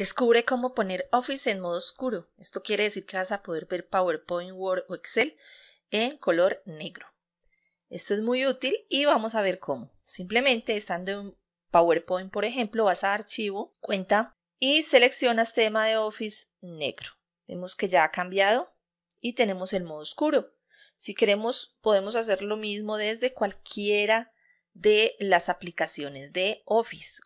Descubre cómo poner Office en modo oscuro. Esto quiere decir que vas a poder ver PowerPoint, Word o Excel en color negro. Esto es muy útil y vamos a ver cómo. Simplemente estando en PowerPoint, por ejemplo, vas a archivo, cuenta y seleccionas tema de Office negro. Vemos que ya ha cambiado y tenemos el modo oscuro. Si queremos, podemos hacer lo mismo desde cualquiera de las aplicaciones de Office.